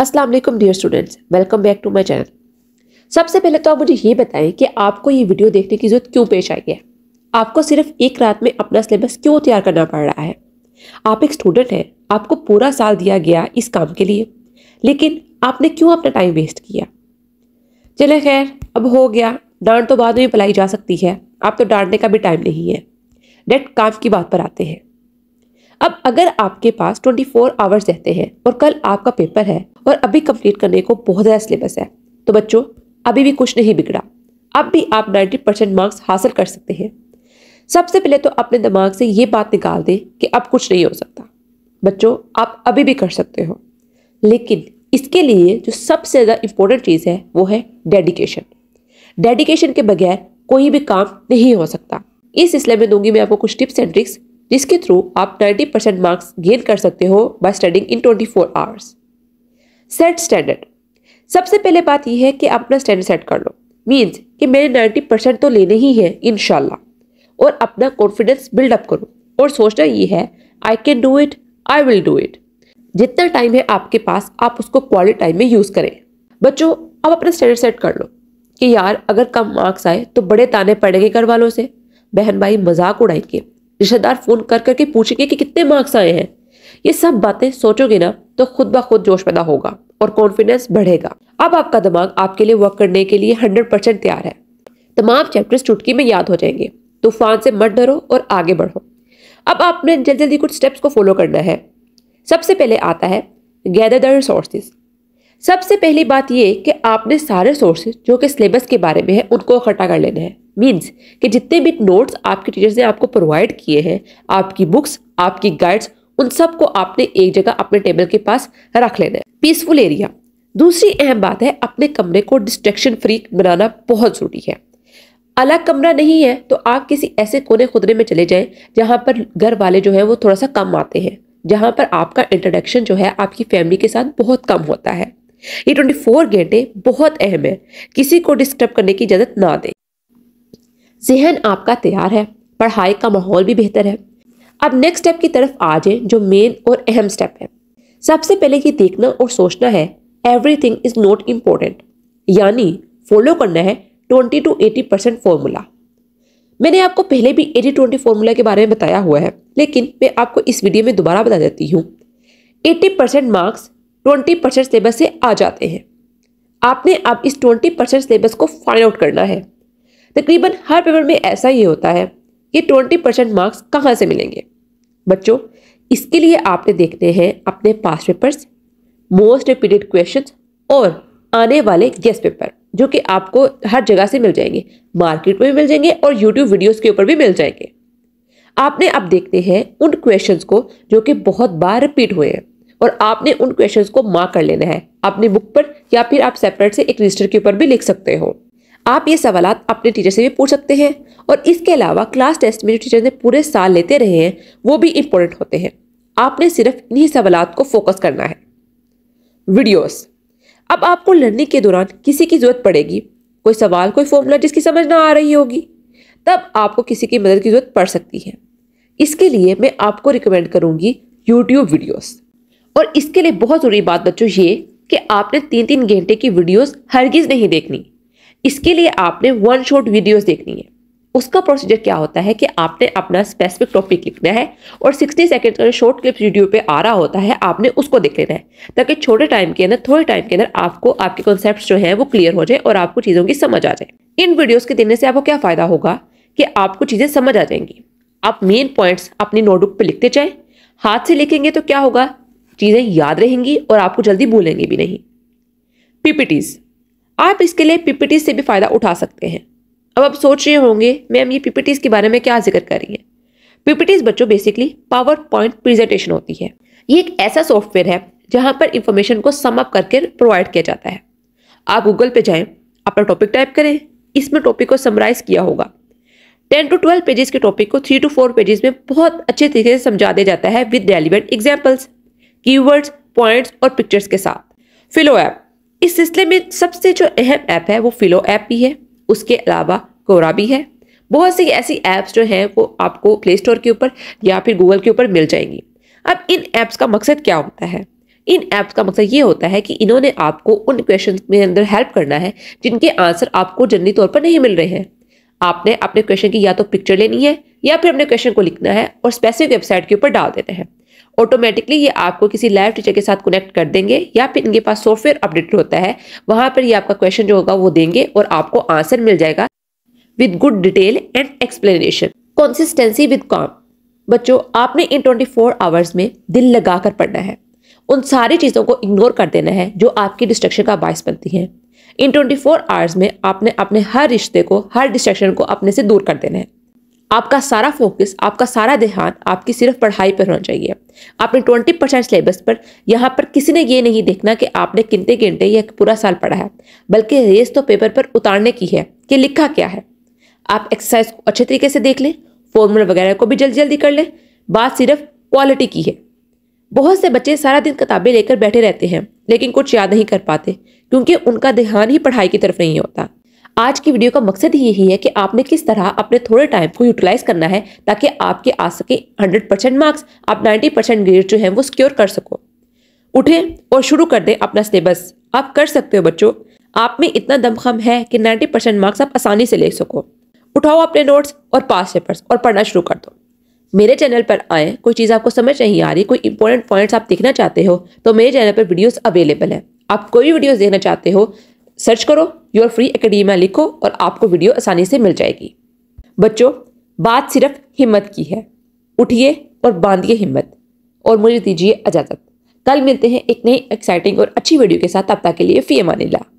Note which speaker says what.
Speaker 1: अस्सलाम वालेकुम dear students welcome back to my channel सबसे पहले तो आप मुझे ये बताएं कि आपको ये वीडियो देखने की ज़रूरत क्यों पेश आई है आपको सिर्फ एक रात में अपना सिलेबस क्यों तैयार करना पड़ रहा है आप एक स्टूडेंट हैं आपको पूरा साल दिया गया इस काम के लिए लेकिन आपने क्यों अपना टाइम वेस्ट किया चले खैर अब हो गया डांट तो बाद में पलाई जा सकती है आप तो डांटने का भी टाइम नहीं है डेट काम की बात पर आते हैं अब अगर आपके पास 24 फोर आवर्स रहते हैं और कल आपका पेपर है और अभी कंप्लीट करने को बहुत ज़्यादा सिलेबस है तो बच्चों अभी भी कुछ नहीं बिगड़ा अब भी आप 90 परसेंट मार्क्स हासिल कर सकते हैं सबसे पहले तो अपने दिमाग से ये बात निकाल दें कि अब कुछ नहीं हो सकता बच्चों आप अभी भी कर सकते हो लेकिन इसके लिए जो सबसे ज़्यादा इम्पोर्टेंट चीज़ है वो है डेडिकेशन डेडिकेशन के बगैर कोई भी काम नहीं हो सकता इस सिलसिले में दूंगी मैं आपको कुछ टिप्स एंड ट्रिक्स जिसके थ्रू आप 90 परसेंट मार्क्स गेन कर सकते हो by studying in 24 four hours set standard सबसे पहले बात यह है कि आप अपना स्टैंडर्ड सेट कर लो मीन्स कि मेरे 90 परसेंट तो लेने ही हैं इन और अपना कॉन्फिडेंस बिल्डअप करो और सोचना ये है I can do it I will do it जितना टाइम है आपके पास आप उसको क्वालिटी टाइम में यूज़ करें बच्चों अब अपना स्टैंडर्ड सेट कर लो कि यार अगर कम मार्क्स आए तो बड़े ताने पड़ेंगे घर वालों से बहन भाई मजाक उड़ाएंगे रिश्तेदार फोन कर करके पूछेंगे कि कितने मार्क्स आए हैं ये सब बातें सोचोगे ना तो खुद ब खुद जोश पैदा होगा और कॉन्फिडेंस बढ़ेगा अब आपका दिमाग आपके लिए वर्क करने के लिए हंड्रेड परसेंट तैयार है तमाम चैप्टर्स चुटकी में याद हो जाएंगे तूफान से मत डरो और आगे बढ़ो अब आपने जल्दी जल्दी कुछ स्टेप्स को फॉलो करना है सबसे पहले आता है गैदर द रिसोर्सेज सबसे पहली बात ये कि आपने सारे सोर्सेज जो कि सिलेबस के बारे में है उनको इकट्ठा कर लेना है मीन्स कि जितने भी नोट्स आपके टीचर्स ने आपको प्रोवाइड किए हैं आपकी बुक्स आपकी गाइड्स उन सबको आपने एक जगह अपने टेबल के पास रख लेना है पीसफुल एरिया दूसरी अहम बात है अपने कमरे को डिस्ट्रैक्शन फ्री बनाना बहुत ज़रूरी है अलग कमरा नहीं है तो आप किसी ऐसे कोने खुदरे में चले जाएं जहाँ पर घर वाले जो है वो थोड़ा सा कम आते हैं जहाँ पर आपका इंट्रोडक्शन जो है आपकी फैमिली के साथ बहुत कम होता है ये फोर घंटे बहुत अहम है किसी को डिस्टर्ब करने की इजाज़त ना दें जहन आपका तैयार है पढ़ाई का माहौल भी बेहतर है अब नेक्स्ट स्टेप की तरफ आ जाए जो मेन और अहम स्टेप है सबसे पहले ये देखना और सोचना है everything is not important यानी फॉलो करना है twenty to eighty percent formula मैंने आपको पहले भी एटी ट्वेंटी फार्मूला के बारे में बताया हुआ है लेकिन मैं आपको इस वीडियो में दोबारा बता देती हूँ eighty percent marks twenty percent syllabus से आ जाते हैं आपने अब इस ट्वेंटी परसेंट सिलेबस को फाइंड आउट करना है तकरीबन हर पेपर में ऐसा ही होता है कि ट्वेंटी परसेंट मार्क्स कहाँ से मिलेंगे बच्चों इसके लिए आपने देखने हैं अपने पास पेपर्स मोस्ट रिपीटेड क्वेश्चन और आने वाले गेस्ट पेपर जो कि आपको हर जगह से मिल जाएंगे मार्केट में भी मिल जाएंगे और यूट्यूब वीडियोज़ के ऊपर भी मिल जाएंगे आपने अब देखते हैं उन क्वेश्चन को जो कि बहुत बार रिपीट हुए हैं और आपने उन क्वेश्चंस को मार्क कर लेना है अपनी बुक पर या फिर आप सेपरेट से एक रजिस्टर के ऊपर भी लिख सकते हो आप ये सवाल अपने टीचर से भी पूछ सकते हैं और इसके अलावा क्लास टेस्ट में जो टीचर ने पूरे साल लेते रहे हैं वो भी इम्पोर्टेंट होते हैं आपने सिर्फ इन्हीं सवाल को फोकस करना है वीडियोस अब आपको लर्निंग के दौरान किसी की ज़रूरत पड़ेगी कोई सवाल कोई फॉर्मूला जिसकी समझ ना आ रही होगी तब आपको किसी की मदद की ज़रूरत पड़ सकती है इसके लिए मैं आपको रिकमेंड करूँगी यूट्यूब वीडियोस और इसके लिए बहुत ज़रूरी बात बच्चों ये कि आपने तीन तीन घंटे की वीडियोस हरगिज़ नहीं देखनी इसके लिए आपने वन शॉट वीडियोस देखनी है उसका प्रोसीजर क्या होता है कि आपने अपना स्पेसिफिक टॉपिक लिखना है और 60 सेकेंड का शॉर्ट क्लिप्स वीडियो पे आ रहा होता है आपने उसको देख लेना है ताकि छोटे टाइम के अंदर थोड़े टाइम के अंदर आपको आपके कॉन्सेप्ट जो है वो क्लियर हो जाए और आपको चीज़ों की समझ आ जाए इन वीडियोज़ के देने से आपको क्या फ़ायदा होगा कि आपको चीज़ें समझ आ जाएंगी आप मेन पॉइंट्स अपनी नोटबुक पर लिखते जाएँ हाथ से लिखेंगे तो क्या होगा चीज़ें याद रहेंगी और आपको जल्दी भूलेंगे भी नहीं पीपीटीज़ आप इसके लिए पीपीटी से भी फ़ायदा उठा सकते हैं अब आप सोच रहे होंगे मैम ये पीपीटीज के बारे में क्या जिक्र कर रही है पीपीटीज बच्चों बेसिकली पावर पॉइंट प्रेजेंटेशन होती है ये एक ऐसा सॉफ्टवेयर है जहाँ पर इंफॉर्मेशन को समअप करके प्रोवाइड किया जाता है आप गूगल पे जाएं अपना टॉपिक टाइप करें इसमें टॉपिक को समराइज किया होगा टेन टू ट्वेल्व पेजेस के टॉपिक को थ्री टू फोर पेजेस में बहुत अच्छे तरीके से समझा दिया जाता है with relevant examples keywords points और पिक्चर्स के साथ फिलो ऐप इस सिलसिले में सबसे जो अहम ऐप है वो फिलो ऐप भी है उसके अलावा कोरा भी है बहुत सी ऐसी ऐप्स जो हैं वो आपको प्ले स्टोर के ऊपर या फिर गूगल के ऊपर मिल जाएंगी अब इन ऐप्स का मकसद क्या होता है इन ऐप्स का मकसद ये होता है कि इन्होंने आपको उन क्वेश्चन में अंदर हेल्प करना है जिनके आंसर आपको जनरली तौर पर नहीं मिल रहे हैं आपने अपने क्वेश्चन की या तो पिक्चर लेनी है या फिर अपने क्वेश्चन को लिखना है और स्पेसिफिक वेबसाइट के ऊपर डाल देते हैं ऑटोमेटिकली ये आपको किसी लाइव टीचर के साथ कनेक्ट कर देंगे या फिर इनके पास सॉफ्टवेयर अपडेटेड होता है वहाँ पर ये आपका क्वेश्चन जो होगा वो देंगे और आपको आंसर मिल जाएगा with good detail and explanation consistency with काम बच्चों आपने इन 24 फोर आवर्स में दिल लगा कर पढ़ना है उन सारी चीज़ों को इग्नोर कर देना है जो आपकी डिस्ट्रक्शन का बायस बनती हैं इन 24 आवर्स में आपने अपने हर रिश्ते को हर डिस्ट्रक्शन को अपने से दूर कर देना है आपका सारा फोकस आपका सारा ध्यान आपकी सिर्फ पढ़ाई पर होना चाहिए आपने ट्वेंटी परसेंट सिलेबस पर यहाँ पर किसी ने ये नहीं देखना कि आपने किनते घंटे या पूरा साल पढ़ा है बल्कि रेस तो पेपर पर उतारने की है कि लिखा क्या है आप एक्सरसाइज को अच्छे तरीके से देख लें फॉर्मूला वगैरह को भी जल्दी जल्दी कर लें बात सिर्फ क्वालिटी की है बहुत से बच्चे सारा दिन किताबें लेकर बैठे रहते हैं लेकिन कुछ याद नहीं कर पाते क्योंकि उनका ध्यान ही पढ़ाई की तरफ नहीं होता आज की वीडियो का मकसद ही यही है कि आपने किस तरह अपने थोड़े टाइम को यूटिलाइज करना है ताकि आपके आ सके 100 मार्क्स आप 90 ग्रेड जो है वो सिक्योर कर सको उठें और शुरू कर दें अपना सिलेबस आप कर सकते हो बच्चों आप में इतना दमखम है कि नाइन्टी परसेंट मार्क्स आप आसानी से ले सको उठाओ अपने नोट्स और पास पेपर्स और पढ़ना शुरू कर दो मेरे चैनल पर आए कोई चीज़ आपको समझ नहीं आ रही कोई इंपॉर्टेंट पॉइंट्स आप देखना चाहते हो तो मेरे चैनल पर वीडियोस अवेलेबल हैं आप कोई भी वीडियोस देखना चाहते हो सर्च करो योर फ्री अकेडीमिया लिखो और आपको वीडियो आसानी से मिल जाएगी बच्चों बात सिर्फ हिम्मत की है उठिए और बांधिए हिम्मत और मुझे दीजिए इजाज़त कल मिलते हैं एक नई एक्साइटिंग और अच्छी वीडियो के साथ आप तक के लिए फी ला